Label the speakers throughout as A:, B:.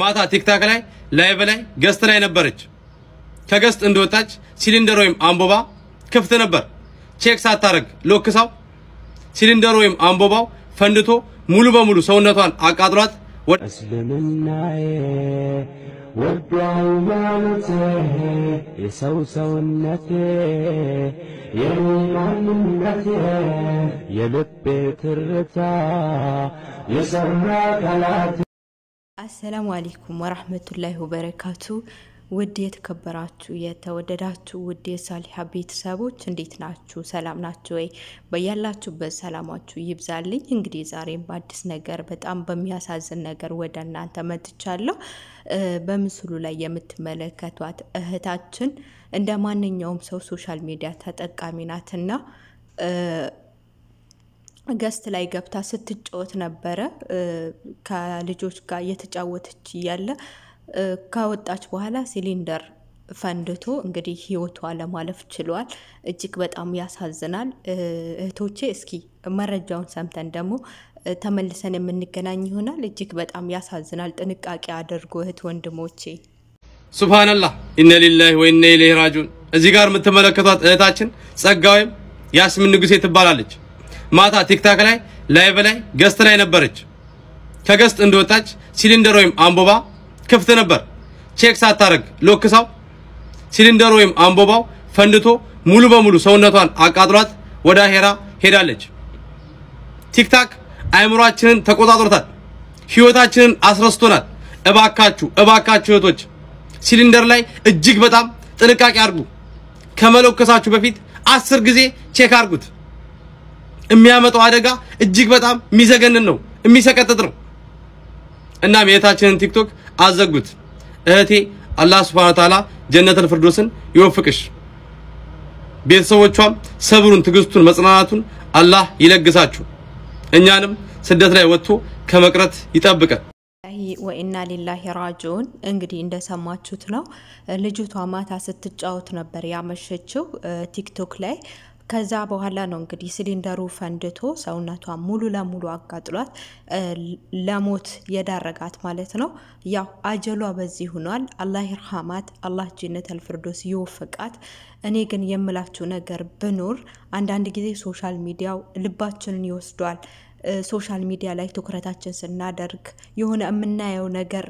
A: ማታ ቲክታክ ላይ ላይቭ ላይ ገስት ላይ ነበረች። ከገስት እንደወጣች ሲሊንደር ወይም አንቦባ ክፍት ነበር። ቼክ ሳታረግ ሎክሳው ሲሊንደር ወይም አንቦባው ፈንድቶ ሙሉ በሙሉ ሰውነቷን አቃጥሏት እስልምናዬ ወዶ ሃይማኖቴ የሰው ሰውነቴ የልቤ ትርታ የሰራ
B: አሰላሙ አሌይኩም ወራህመቱላሂ ወበረካቱ። ውድ የተከበራችሁ የተወደዳችሁ ውድ የሳሊሃ ቤተሰቦች እንዴት ናችሁ? ሰላም ናችሁ ወይ? በያላችሁበት ሰላማችሁ ይብዛልኝ። እንግዲህ ዛሬም በአዲስ ነገር በጣም በሚያሳዝን ነገር ወደ እናንተ መጥቻለሁ። በምስሉ ላይ የምትመለከቷት እህታችን እንደ ማንኛውም ሰው ሶሻል ሚዲያ ተጠቃሚ ናትና ገስት ላይ ገብታ ስትጫወት ነበረ ከልጆች ጋር እየተጫወተች እያለ ከወጣች በኋላ ሲሊንደር ፈንድቶ እንግዲህ ህይወቷ ለማለፍ ችሏል። እጅግ በጣም ያሳዝናል። እህቶቼ እስኪ መረጃውን ሰምተን ደግሞ ተመልሰን የምንገናኝ ይሆናል። እጅግ በጣም ያሳዝናል። ጥንቃቄ አድርጎ እህት ወንድሞቼ።
A: ሱብሃነላህ ኢነ ሊላሂ ወኢነ ኢለይሂ ራጂዑን። እዚህ ጋር የምትመለከቷት እህታችን ጸጋ ወይም ያስሚን ንጉሴ ትባላለች። ማታ ቲክታክ ላይ ላይቭ ላይ ገስት ላይ ነበረች። ከገስት እንደወጣች ሲሊንደር ወይም አንቦባ ክፍት ነበር። ቼክ ሳታረግ ሎክሳው ሲሊንደር ወይም አንቦባው ፈንድቶ ሙሉ በሙሉ ሰውነቷን አቃጥሏት ወደ ሄራ ሄዳለች። ቲክታክ አይምሯችንን ተቆጣጥሮታል። ህይወታችንን አስረስቶናል። እባካችሁ እባካችሁ እህቶች ሲሊንደር ላይ እጅግ በጣም ጥንቃቄ አድርጉ። ከመለኮሳችሁ በፊት አስር ጊዜ ቼክ አድርጉት። የሚያመጣው አደጋ እጅግ በጣም የሚዘገንን ነው፣ የሚሰቀጥጥ ነው። እናም የእህታችንን ቲክቶክ አዘጉት። እህቴ አላህ ሱብሃነሁ ወተዓላ ጀነተል ፍርዶስን ይወፍቅሽ፣ ቤተሰቦቿም ሰብሩን፣ ትግስቱን መጽናናቱን አላህ ይለግሳችሁ። እኛንም ስደት ላይ ወጥቶ ከመቅረት ይጠብቀን።
B: ወኢና ሊላሂ ራጅኡን። እንግዲህ እንደሰማችሁት ነው። ልጅቷ ማታ ስትጫወት ነበር ያመሸችው ቲክቶክ ላይ ከዛ በኋላ ነው እንግዲህ ሲሊንደሩ ፈንድቶ ሰውነቷ ሙሉ ለሙሉ አቃጥሏት ለሞት የዳረጋት ማለት ነው። ያው አጀሏ በዚህ ሆኗል። አላህ ይርሃማት፣ አላህ ጅነት አልፍርዶስ ይወፍቃት። እኔ ግን የምላችሁ ነገር ብኖር አንዳንድ ጊዜ ሶሻል ሚዲያው ልባችንን ይወስዷል። ሶሻል ሚዲያ ላይ ትኩረታችን ስናደርግ የሆነ የምናየው ነገር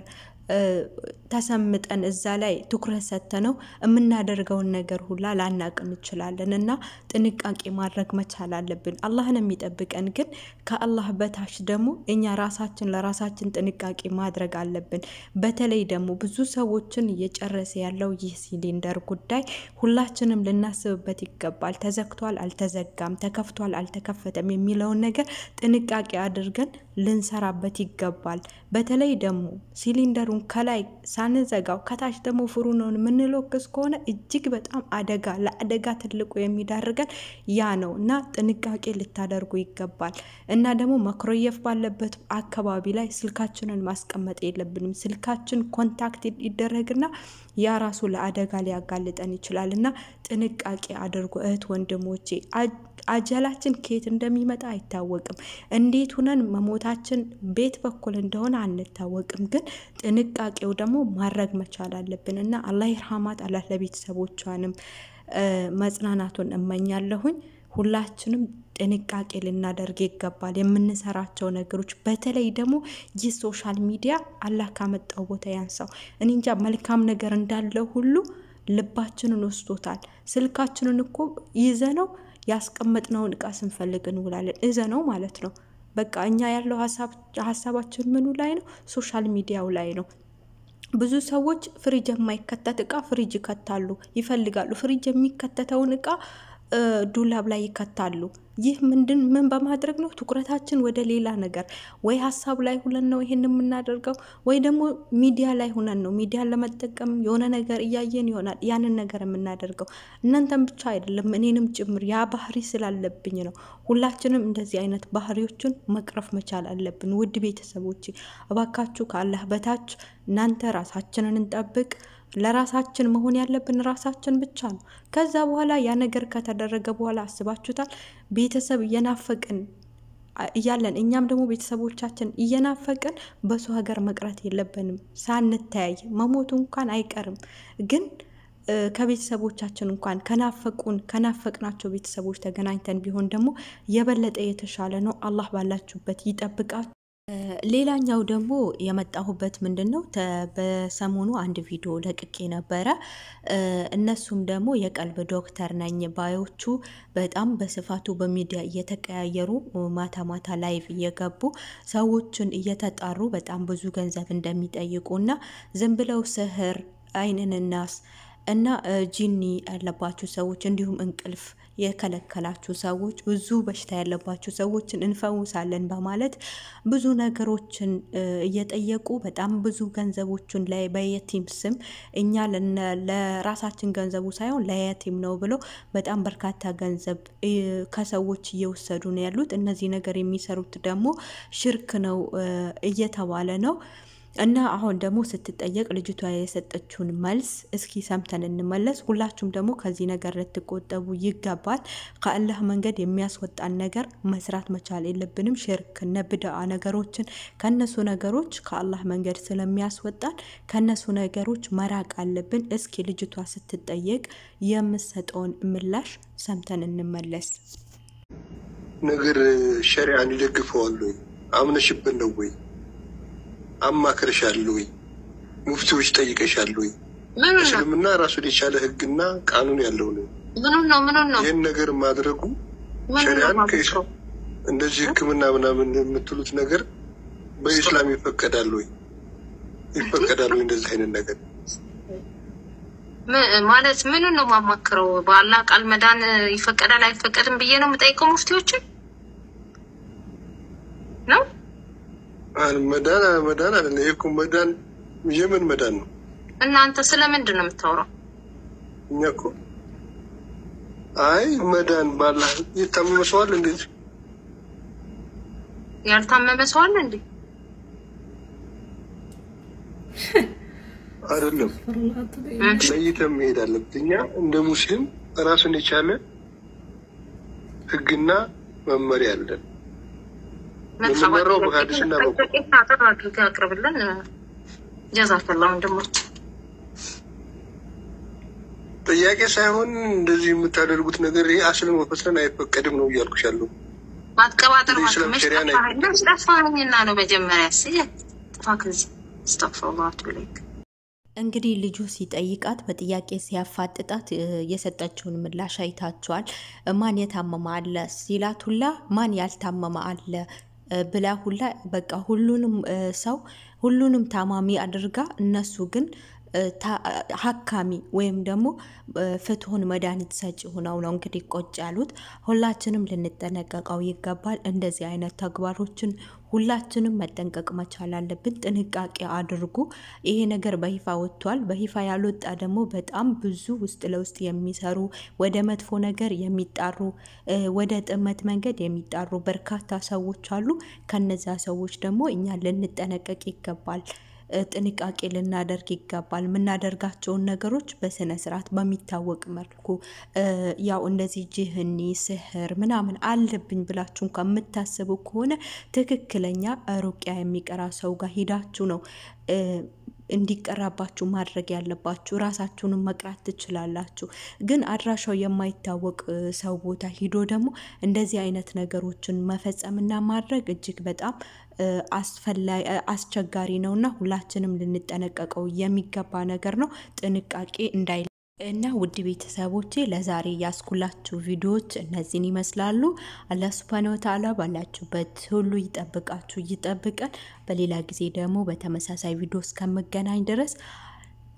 B: ተሰምጠን እዛ ላይ ትኩረት ሰተነው የምናደርገውን ነገር ሁላ ላናቅም እንችላለን እና ጥንቃቄ ማድረግ መቻል አለብን። አላህን የሚጠብቀን ግን ከአላህ በታች ደግሞ እኛ ራሳችን ለራሳችን ጥንቃቄ ማድረግ አለብን። በተለይ ደግሞ ብዙ ሰዎችን እየጨረሰ ያለው ይህ ሲሊንደር ጉዳይ ሁላችንም ልናስብበት ይገባል። ተዘግቷል፣ አልተዘጋም፣ ተከፍቷል፣ አልተከፈተም የሚለውን ነገር ጥንቃቄ አድርገን ልንሰራበት ይገባል። በተለይ ደግሞ ሲሊንደሩን ከላይ ሳንዘጋው ከታች ደግሞ ፍሩነውን የምንለኩስ ከሆነ እጅግ በጣም አደጋ ለአደጋ ትልቁ የሚዳርገን ያ ነው እና ጥንቃቄ ልታደርጉ ይገባል። እና ደግሞ መክሮየፍ ባለበት አካባቢ ላይ ስልካችንን ማስቀመጥ የለብንም። ስልካችን ኮንታክት ይደረግና ያ ራሱ ለአደጋ ሊያጋልጠን ይችላል እና ጥንቃቄ አድርጉ እህት ወንድሞቼ። አጀላችን ከየት እንደሚመጣ አይታወቅም። እንዴት ሁነን መሞታችን ቤት በኩል እንደሆነ አንታወቅም። ግን ጥንቃቄው ደግሞ ማድረግ መቻል አለብን እና አላህ ይርሃማት አላት። ለቤተሰቦቿንም መጽናናቱን እመኛለሁኝ። ሁላችንም ጥንቃቄ ልናደርግ ይገባል። የምንሰራቸው ነገሮች በተለይ ደግሞ ይህ ሶሻል ሚዲያ አላህ ካመጣው ቦታ ያንሳው። እኔ እንጃ መልካም ነገር እንዳለ ሁሉ ልባችንን ወስዶታል። ስልካችንን እኮ ይዘ ነው ያስቀመጥነውን እቃ ስንፈልግ እንውላለን። እዘ ነው ማለት ነው። በቃ እኛ ያለው ሀሳባችን ምኑ ላይ ነው? ሶሻል ሚዲያው ላይ ነው። ብዙ ሰዎች ፍሪጅ የማይከተት እቃ ፍሪጅ ይከታሉ፣ ይፈልጋሉ። ፍሪጅ የሚከተተውን እቃ ዱላብ ላይ ይከታሉ። ይህ ምንድን ምን በማድረግ ነው? ትኩረታችን ወደ ሌላ ነገር ወይ ሀሳብ ላይ ሁነን ነው ይሄን የምናደርገው፣ ወይ ደግሞ ሚዲያ ላይ ሁነን ነው ሚዲያን ለመጠቀም የሆነ ነገር እያየን ይሆናል ያንን ነገር የምናደርገው። እናንተን ብቻ አይደለም እኔንም ጭምር ያ ባህሪ ስላለብኝ ነው። ሁላችንም እንደዚህ አይነት ባህሪዎችን መቅረፍ መቻል አለብን። ውድ ቤተሰቦች እባካችሁ ከአላህ በታች እናንተ ራሳችንን እንጠብቅ። ለራሳችን መሆን ያለብን ራሳችን ብቻ ነው። ከዛ በኋላ ያ ነገር ከተደረገ በኋላ አስባችሁታል? ቤተሰብ እየናፈቅን እያለን እኛም ደግሞ ቤተሰቦቻችን እየናፈቅን በሱ ሀገር መቅረት የለብንም። ሳንተያይ መሞቱ እንኳን አይቀርም ግን ከቤተሰቦቻችን እንኳን ከናፈቁን ከናፈቅናቸው ቤተሰቦች ተገናኝተን ቢሆን ደግሞ የበለጠ የተሻለ ነው። አላህ ባላችሁበት ይጠብቃችሁ። ሌላኛው ደግሞ የመጣሁበት ምንድን ነው፣ በሰሞኑ አንድ ቪዲዮ ለቅቄ ነበረ። እነሱም ደግሞ የቀልብ ዶክተር ነኝ ባዮቹ በጣም በስፋቱ በሚዲያ እየተቀያየሩ ማታ ማታ ላይቭ እየገቡ ሰዎችን እየተጣሩ በጣም ብዙ ገንዘብ እንደሚጠይቁ እና ዝም ብለው ስህር አይንን ናስ እና ጂኒ ያለባችሁ ሰዎች እንዲሁም እንቅልፍ የከለከላችሁ ሰዎች፣ ብዙ በሽታ ያለባችሁ ሰዎችን እንፈውሳለን በማለት ብዙ ነገሮችን እየጠየቁ በጣም ብዙ ገንዘቦችን በየቲም ስም እኛ ለራሳችን ገንዘቡ ሳይሆን ለየቲም ነው ብሎ በጣም በርካታ ገንዘብ ከሰዎች እየወሰዱ ነው ያሉት። እነዚህ ነገር የሚሰሩት ደግሞ ሽርክ ነው እየተባለ ነው። እና አሁን ደግሞ ስትጠየቅ ልጅቷ የሰጠችውን መልስ እስኪ ሰምተን እንመለስ። ሁላችሁም ደግሞ ከዚህ ነገር ልትቆጠቡ ይገባል። ከአላህ መንገድ የሚያስወጣን ነገር መስራት መቻል የለብንም። ሽርክ ነብዳ ነገሮችን ከነሱ ነገሮች ከአላህ መንገድ ስለሚያስወጣን ከነሱ ነገሮች መራቅ አለብን። እስኪ ልጅቷ ስትጠየቅ የምሰጠውን ምላሽ ሰምተን እንመለስ።
C: ነገር ሸሪያን ይደግፈዋል ወይ ነው ወይ አማክርሻል ወይ ሙፍቲዎች ጠይቀሻል ወይ? እስልምና ራሱን የቻለ ህግና ቃኑን ያለው ነው። ይህን ነገር ማድረጉ ሸሪያን እንደዚህ ህክምና ምናምን የምትሉት ነገር በኢስላም ይፈቀዳል ወይ? ይፈቀዳል ወይ እንደዚህ አይነት ነገር
A: ማለት ምኑን ነው ማማክረው?
B: በአላህ ቃል መዳን ይፈቀዳል አይፈቀድም ብዬ ነው የምጠይቀው ሙፍቲዎችን
C: መዳን መዳን አለ። እኮ መዳን የምን መዳን ነው?
B: እናንተ ስለምንድን ነው የምታወራው?
C: እኛ እኮ አይ መዳን ባላ የታመመ ሰው አለ እንዴ?
B: ያልታመመ ሰው አለ እንዴ?
C: አይደለም ለይተን መሄድ እኛ እንደ ሙስሊም ራሱን የቻለ ህግና መመሪያ አለን። በቁርአን አቅርብልን። ወንድሞች። ጥያቄ ሳይሆን እንደዚህ የምታደርጉት ነገር ይሄ አስልን አይፈቀድም ነው እያልኩሽ ያለው
B: እንግዲህ ልጁ ሲጠይቃት በጥያቄ ሲያፋጥጣት የሰጠችውን ምላሽ አይታችኋል። ማን የታመመ አለ ሲላት ሁላ ማን ያልታመመ አለ ብላ ሁላ በቃ ሁሉንም ሰው ሁሉንም ታማሚ አድርጋ እነሱ ግን ሀካሚ ወይም ደግሞ ፍትሁን መድኃኒት ሰጪ ሆነው ነው እንግዲህ ቆጭ ያሉት። ሁላችንም ልንጠነቀቀው ይገባል። እንደዚህ አይነት ተግባሮችን ሁላችንም መጠንቀቅ መቻል አለብን። ጥንቃቄ አድርጉ። ይሄ ነገር በይፋ ወጥቷል። በይፋ ያልወጣ ደግሞ በጣም ብዙ ውስጥ ለውስጥ የሚሰሩ ወደ መጥፎ ነገር የሚጣሩ ወደ ጥመት መንገድ የሚጣሩ በርካታ ሰዎች አሉ። ከነዛ ሰዎች ደግሞ እኛ ልንጠነቀቅ ይገባል። ጥንቃቄ ልናደርግ ይገባል። የምናደርጋቸውን ነገሮች በስነ ስርዓት በሚታወቅ መልኩ ያው እንደዚህ ጅህኒ ስህር ምናምን አለብኝ እንኳ የምታስቡ ከሆነ ትክክለኛ ሩቅያ የሚቀራ ሰው ጋር ሂዳችሁ ነው እንዲቀራባችሁ ማድረግ ያለባችሁ ራሳችሁንም መቅራት ትችላላችሁ። ግን አድራሻው የማይታወቅ ሰው ቦታ ሂዶ ደግሞ እንደዚህ አይነት ነገሮችን መፈጸምና ማድረግ እጅግ በጣም አስቸጋሪ ነው እና ሁላችንም ልንጠነቀቀው የሚገባ ነገር ነው። ጥንቃቄ እንዳይ እና ውድ ቤተሰቦቼ ለዛሬ ያስኩላችሁ ቪዲዮዎች እነዚህን ይመስላሉ። አላህ ሱብሃነ ወተዓላ ባላችሁበት ሁሉ ይጠብቃችሁ፣ ይጠብቀን። በሌላ ጊዜ ደግሞ በተመሳሳይ ቪዲዮ እስከምገናኝ ድረስ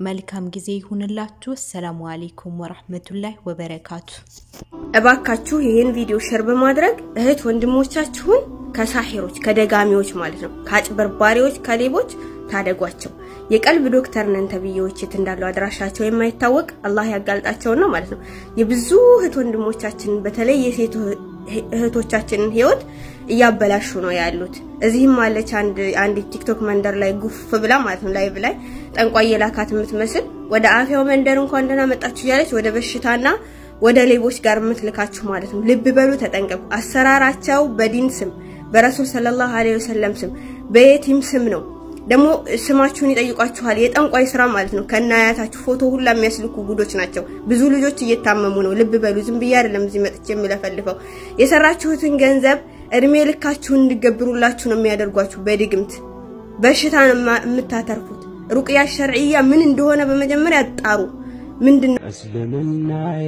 B: መልካም ጊዜ ይሁንላችሁ። አሰላሙ አሌይኩም ወራህመቱላይ ወበረካቱ። እባካችሁ ይህን ቪዲዮ ሸር በማድረግ እህት ወንድሞቻችሁን ከሳሄሮች ከደጋሚዎች ማለት ነው ከአጭበርባሪዎች ከሌቦች ታደጓቸው። የቀልብ ዶክተር ነን ተብዬዎች የት እንዳሉ አድራሻቸው የማይታወቅ አላህ ያጋልጣቸው ነው ማለት ነው። የብዙ እህት ወንድሞቻችንን በተለይ የሴት እህቶቻችንን ህይወት እያበላሹ ነው ያሉት። እዚህም አለች አንድ አንድ ቲክቶክ መንደር ላይ ጉፍ ብላ ማለት ነው ላይቭ ላይ ጠንቋይ የላካት የምትመስል ወደ አፊያው መንደር እንኳን ደህና መጣችሁ እያለች ወደ በሽታና ወደ ሌቦች ጋር የምትልካችሁ ማለት ነው። ልብ በሉ፣ ተጠንቀቁ። አሰራራቸው በዲን ስም በረሱል ሰለላሁ ዐለይሂ ወሰለም ስም በየቲም ስም ነው። ደግሞ ስማችሁን ይጠይቋችኋል። የጠንቋይ ስራ ማለት ነው። ከነ አያታችሁ ፎቶ ሁላ የሚያስልኩ ጉዶች ናቸው። ብዙ ልጆች እየታመሙ ነው። ልብ በሉ። ዝም ብዬ አይደለም እዚህ መጥቼ የምለፈልፈው። የሰራችሁትን ገንዘብ እድሜ ልካችሁን እንዲገብሩላችሁ ነው የሚያደርጓችሁ። በድግምት በሽታ የምታተርፉት። ሩቅያ ሸርዕያ ምን እንደሆነ በመጀመሪያ አጣሩ። ምንድን
A: ነው እስልምናዬ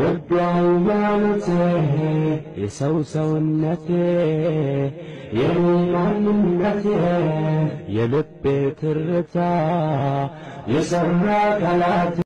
A: ወዷው ማለቴ የሰው ሰውነቴ የኔ የልቤ ትርታ የሰራ ጠላቴ